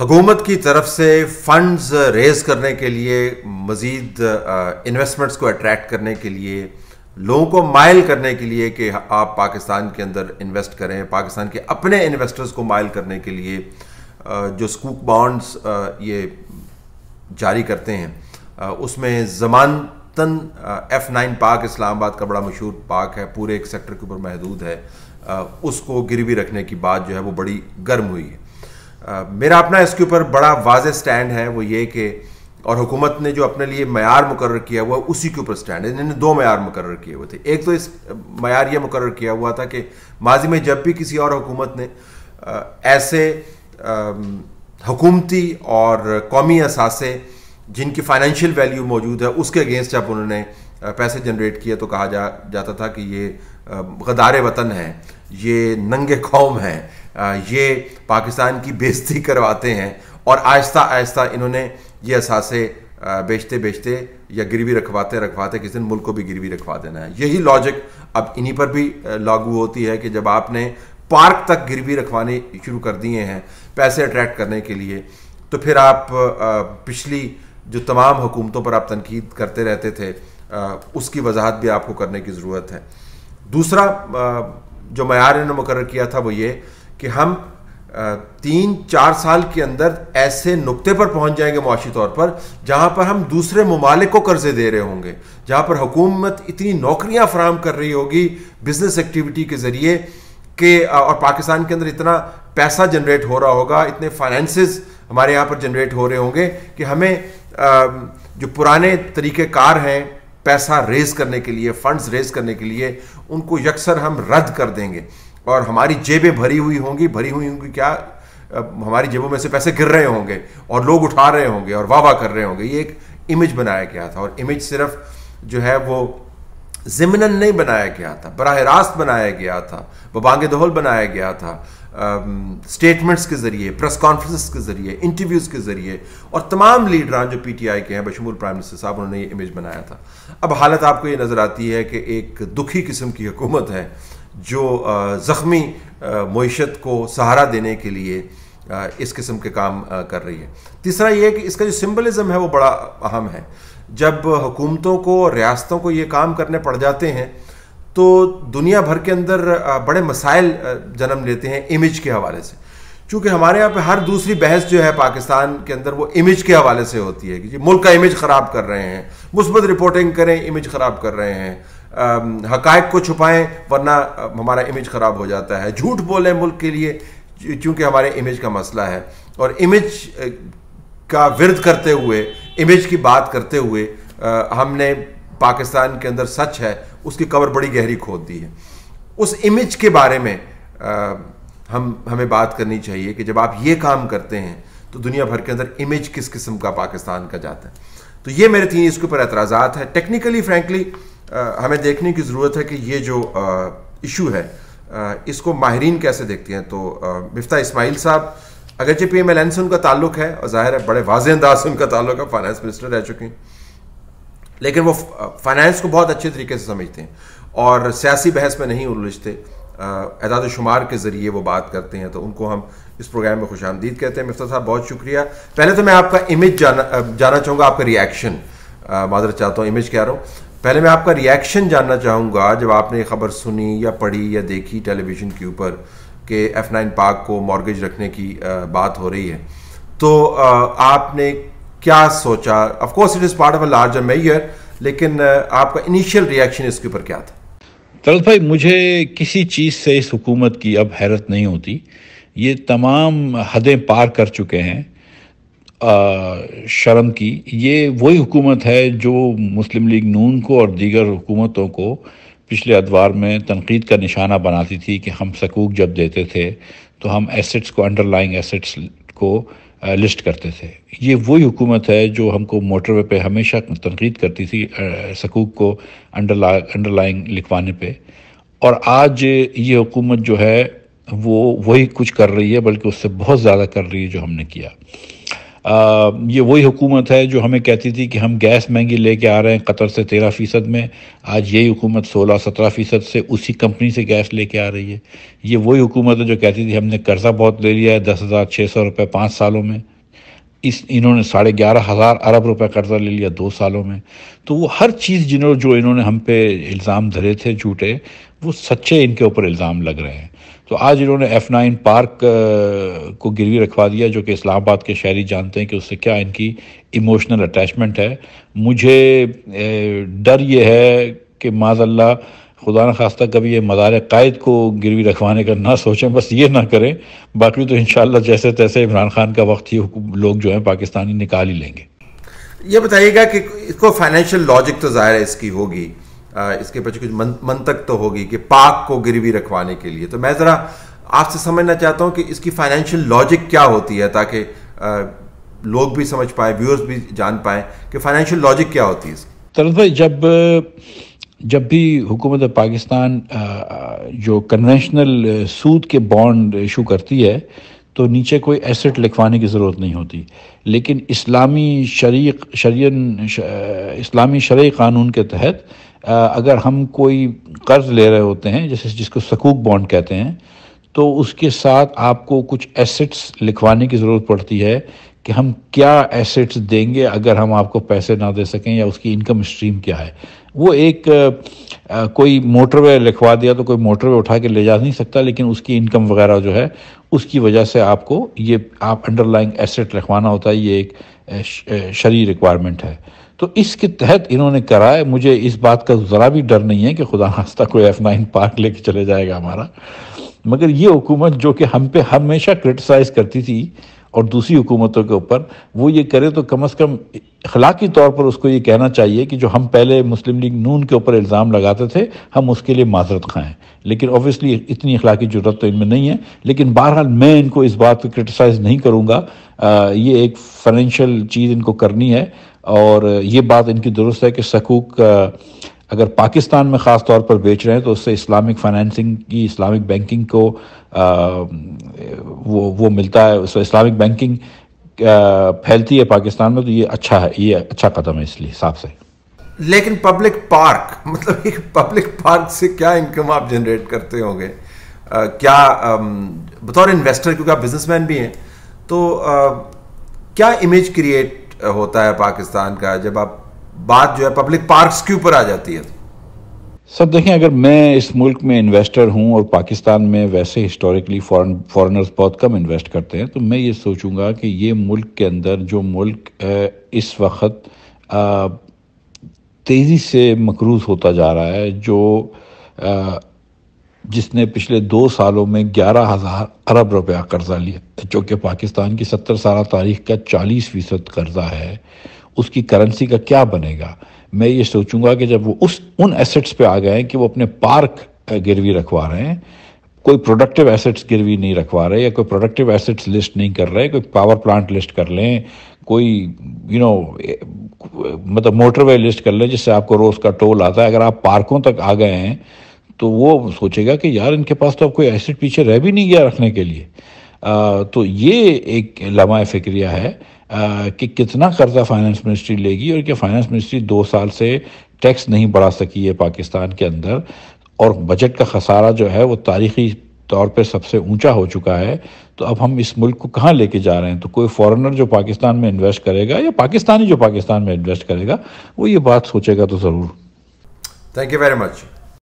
हकूमत की तरफ से फंड्स रेज करने के लिए मज़ीद इन्वेस्टमेंट्स को अट्रैक्ट करने के लिए लोगों को माइल करने के लिए कि आप पाकिस्तान के अंदर इन्वेस्ट करें पाकिस्तान के अपने इन्वेस्टर्स को माइल करने के लिए जो स्कूक बॉन्ड्स ये जारी करते हैं उसमें जमानतन एफ़ नाइन पार्क इस्लामाबाद का बड़ा मशहूर पार्क है पूरे एक सेक्टर के ऊपर महदूद है उसको गिरवी रखने की बात जो है वो बड़ी गर्म हुई है मेरा अपना इसके ऊपर बड़ा वाज स्टैंड है वो ये कि और हुकूमत ने जो अपने लिए मैार मुकर किया हुआ उसी के ऊपर स्टैंड है इन्होंने दो मैार मुकर किए हुए थे एक तो इस मैार यह मुकर किया हुआ था कि माजी में जब भी किसी और हुकूमत ने ऐसे हकूमती और कौमी असासे जिनकी फाइनेंशियल वैल्यू मौजूद है उसके अगेंस्ट जब उन्होंने पैसे जनरेट किए तो कहा जा जाता था कि ये गदार वतन हैं ये नंगे कौम हैं ये पाकिस्तान की बेजती करवाते हैं और आहिस्ता आहिस्ता इन्होंने ये असासे बेचते बेचते या गिरवी रखवाते रखवाते किसी दिन मुल्क को भी गिरवी रखवा देना है यही लॉजिक अब इन्हीं पर भी लागू होती है कि जब आपने पार्क तक गिरवी रखवाने शुरू कर दिए हैं पैसे अट्रैक्ट करने के लिए तो फिर आप पिछली जो तमाम हुकूमतों पर आप तनकीद करते रहते थे उसकी वजाहत भी आपको करने की ज़रूरत है दूसरा जो मैार इन्होंने मुकर किया था वो ये कि हम तीन चार साल के अंदर ऐसे नुक्ते पर पहुंच जाएंगे मुआशी तौर पर जहां पर हम दूसरे ममालिक को कर्जे दे रहे होंगे जहां पर हुकूमत इतनी नौकरियां फराम कर रही होगी बिजनेस एक्टिविटी के ज़रिए के और पाकिस्तान के अंदर इतना पैसा जनरेट हो रहा होगा इतने फाइनेंसेस हमारे यहाँ पर जनरेट हो रहे होंगे कि हमें जो पुराने तरीक़ेकार हैं पैसा रेज करने के लिए फंड्स रेज करने के लिए उनको यकसर हम रद्द कर देंगे और हमारी जेबें भरी हुई होंगी भरी हुई होंगी क्या हमारी जेबों में से पैसे गिर रहे होंगे और लोग उठा रहे होंगे और वाह वाह कर रहे होंगे ये एक इमेज बनाया गया था और इमेज सिर्फ जो है वो जिमनन नहीं बनाया गया था बरह रास्त बनाया गया था बबांग दहल बनाया गया था स्टेटमेंट्स के ज़रिए प्रेस कॉन्फ्रेंस के ज़रिए इंटरव्यूज़ के ज़रिए और तमाम लीडरान जो पी टी आई के हैं बशमूल प्राइम मिनिस्टर साहब उन्होंने ये इमेज बनाया था अब हालत आपको ये नज़र आती है कि एक दुखी किस्म की हुकूमत है जो ज़ख्मी मीशत को सहारा देने के लिए इस किस्म के काम कर रही है तीसरा ये कि इसका जो सिम्बलिज़म है वो बड़ा अहम है जब हुकूमतों को और रियासतों को ये काम करने पड़ जाते हैं तो दुनिया भर के अंदर बड़े मसाइल जन्म लेते हैं इमेज के हवाले से क्योंकि हमारे यहाँ पे हर दूसरी बहस जो है पाकिस्तान के अंदर वो इमेज के हवाले से होती है कि जी मुल्क का इमेज ख़राब कर रहे हैं मुस्बत रिपोर्टिंग करें इमेज ख़राब कर रहे हैं हकायक को छुपाएं वरना हमारा इमेज ख़राब हो जाता है झूठ बोलें मुल्क के लिए क्योंकि हमारे इमेज का मसला है और इमेज का विरध करते हुए इमेज की बात करते हुए हमने पाकिस्तान के अंदर सच है उसकी कवर बड़ी गहरी खोद दी है उस इमेज के बारे में हम हमें बात करनी चाहिए कि जब आप ये काम करते हैं तो दुनिया भर के अंदर इमेज किस किस्म का पाकिस्तान का जाता है तो ये मेरे तीन इसके ऊपर एतराज़ा है टेक्निकली फ्रेंकली हमें देखने की ज़रूरत है कि ये जो इशू है इसको माहरीन कैसे देखते हैं तो मफ्ता इसमाइल साहब अगरचे पी एम एल एन से उनका ताल्लुक है और ज़ाहिर है बड़े वाज अंदाज से उनका ताल्लुक है फाइनेंस मिनिस्टर रह चुके हैं लेकिन वो फाइनेंस को बहुत अच्छे तरीके से समझते हैं और सियासी बहस में नहीं उलझते एदाद शुमार के ज़रिए वो बात करते हैं तो उनको हम इस प्रोग्राम में खुश आमदीद कहते हैं मिफ्ता साहब बहुत शुक्रिया पहले तो मैं आपका इमेज जाना जाना चाहूँगा आपका रिएक्शन माजरत चाहता हूँ इमेज कह रहा हूँ पहले मैं आपका रिएक्शन जानना चाहूँगा जब आपने खबर सुनी या पढ़ी या देखी टेलीविज़न के ऊपर कि एफ़ नाइन पार्क को मॉर्गेज रखने की बात हो रही है तो आपने क्या सोचा of course it is part of a larger mayor लेकिन आपका इनिशियल रिएक्शन इसके ऊपर क्या था तलत भाई मुझे किसी चीज़ से इस हुकूमत की अब हैरत नहीं होती ये तमाम हदें पार कर चुके हैं शर्म की ये वही हुकूमत है जो मुस्लिम लीग नून को और दीगर हुकूमतों को पिछले अदवार में तनकीद का निशाना बनाती थी कि हम सकूक जब देते थे तो हम एसेट्स को अंडरलाइंग एसेट्स को लिस्ट करते थे ये वही हुकूमत है जो हमको मोटरवे पे हमेशा तनकीद करती थी सकूक को अंडरला अंडरलाइंग लिखवाने पे और आज ये हुकूमत जो है वो वही कुछ कर रही है बल्कि उससे बहुत ज़्यादा कर रही है जो हमने किया ये वही हुकूमत है जो हमें कहती थी कि हम गैस महंगी लेके आ रहे हैं कतर से तेरह फ़ीसद में आज यही हुकूमत सोलह सत्रह फ़ीसद से उसी कंपनी से गैस लेके आ रही है ये वही हुकूमत है जो कहती थी हमने कर्ज़ा बहुत ले लिया है दस हज़ार छः सौ रुपये पाँच सालों में इस इन्होंने साढ़े ग्यारह हज़ार अरब रुपये कर्ज़ा ले लिया दो सालों में तो वो हर चीज़ जिन्होंने जो इन्होंने हम पे इल्ज़ाम धरे थे झूठे वो सच्चे इनके ऊपर इल्ज़ाम लग रहे हैं तो आज इन्होंने एफ़ नाइन पार्क को गिरवी रखवा दिया जो कि इस्लामाबाद के शहरी जानते हैं कि उससे क्या इनकी इमोशनल अटैचमेंट है मुझे डर ये है कि माजल्ला खुदा न खास्ता कभी ये मदार कायद को गिरवी रखवाने का ना सोचें बस ये ना करें बाकी तो इन जैसे तैसे इमरान खान का वक्त ही लोग जो हैं पाकिस्तानी निकाल ही लेंगे ये बताइएगा कि इसको फाइनेंशियल लॉजिक तो ज़ाहिर है इसकी होगी इसके पीछे कुछ मन, मंतक तो होगी कि पाक को गिरवी रखवाने के लिए तो मैं ज़रा आपसे समझना चाहता हूँ कि इसकी फाइनेंशियल लॉजिक क्या होती है ताकि लोग भी समझ पाए व्यूअर्स भी जान पाए कि फाइनेंशियल लॉजिक क्या होती है तरत भाई जब जब भी हुकूमत पाकिस्तान जो कन्वेंशनल सूद के बॉन्ड इशू करती है तो नीचे कोई एसेट लिखवाने की ज़रूरत नहीं होती लेकिन इस्लामी शरीक शरीन इस्लामी शर्य कानून के तहत अगर हम कोई कर्ज़ ले रहे होते हैं जैसे जिसको सकूक बॉन्ड कहते हैं तो उसके साथ आपको कुछ एसेट्स लिखवाने की ज़रूरत पड़ती है कि हम क्या एसेट्स देंगे अगर हम आपको पैसे ना दे सकें या उसकी इनकम स्ट्रीम क्या है वो एक आ, कोई मोटरवे लिखवा दिया तो कोई मोटरवे उठा के ले जा नहीं सकता लेकिन उसकी इनकम वगैरह जो है उसकी वजह से आपको ये आप अंडरलाइंग एसेट लिखवाना होता है ये एक शरी रिक्वायरमेंट है तो इसके तहत इन्होंने कराए मुझे इस बात का ज़रा भी डर नहीं है कि खुदा हास्ता कोई एफ नाइन पार्क लेके चले जाएगा हमारा मगर ये हुकूमत जो कि हम पे हमेशा क्रिटिसाइज़ करती थी और दूसरी हुकूमतों के ऊपर वो ये करे तो कम अज़ कम अखलाकी तौर पर उसको ये कहना चाहिए कि जो हम पहले मुस्लिम लीग नून के ऊपर इल्ज़ाम लगाते थे हम उसके लिए माजरत खाएँ लेकिन ऑब्वियसली इतनी अखलाकी जरूरत तो इनमें नहीं है लेकिन बहरहाल मैं इनको इस बात को क्रिटिसाइज़ नहीं करूँगा ये एक फाइनेंशियल चीज़ इनको करनी है और ये बात इनकी दुरुस्त है कि सकूक अगर पाकिस्तान में ख़ास तौर पर बेच रहे हैं तो उससे इस्लामिक फाइनेंसिंग की इस्लामिक बैंकिंग को आ, वो वो मिलता है उससे इस्लामिक बैंकिंग फैलती है पाकिस्तान में तो ये अच्छा है ये अच्छा कदम है इसलिए हिसाब से लेकिन पब्लिक पार्क मतलब एक पब्लिक पार्क से क्या इनकम आप जनरेट करते होंगे क्या बतौर इन्वेस्टर क्योंकि आप बिजनेसमैन भी हैं तो आ, क्या इमेज क्रिएट होता है पाकिस्तान का जब आप बात जो है पब्लिक पार्क्स के ऊपर आ जाती है सब देखें अगर मैं इस मुल्क में इन्वेस्टर हूं और पाकिस्तान में वैसे हिस्टोरिकली फॉरेन फॉरेनर्स बहुत कम इन्वेस्ट करते हैं तो मैं ये सोचूंगा कि ये मुल्क के अंदर जो मुल्क इस वक्त तेज़ी से मकरूज होता जा रहा है जो जिसने पिछले दो सालों में ग्यारह हज़ार अरब रुपया कर्जा लिया जो कि पाकिस्तान की सत्तर साल तारीख का चालीस फ़ीसद कर्जा है उसकी करेंसी का क्या बनेगा मैं ये सोचूंगा कि जब वो उस उन एसेट्स पे आ गए कि वो अपने पार्क गिरवी रखवा रहे हैं कोई प्रोडक्टिव एसेट्स गिरवी नहीं रखवा रहे या कोई प्रोडक्टिव एसेट्स लिस्ट नहीं कर रहे कोई पावर प्लांट लिस्ट कर लें कोई यू you नो know, मतलब मोटरवे लिस्ट कर लें जिससे आपको रोज़ का टोल आता है अगर आप पार्कों तक आ गए हैं तो वो सोचेगा कि यार इनके पास तो अब कोई एसेट पीछे रह भी नहीं गया रखने के लिए आ, तो ये एक लम्हा फिक्रिया है कि कितना कर्जा फाइनेंस मिनिस्ट्री लेगी और कि फाइनेंस मिनिस्ट्री दो साल से टैक्स नहीं बढ़ा सकी है पाकिस्तान के अंदर और बजट का खसारा जो है वो तारीखी तौर पे सबसे ऊंचा हो चुका है तो अब हम इस मुल्क को कहाँ लेके जा रहे हैं तो कोई फॉरेनर जो पाकिस्तान में इन्वेस्ट करेगा या पाकिस्तानी जो पाकिस्तान में इन्वेस्ट करेगा वो ये बात सोचेगा तो ज़रूर थैंक यू वेरी मच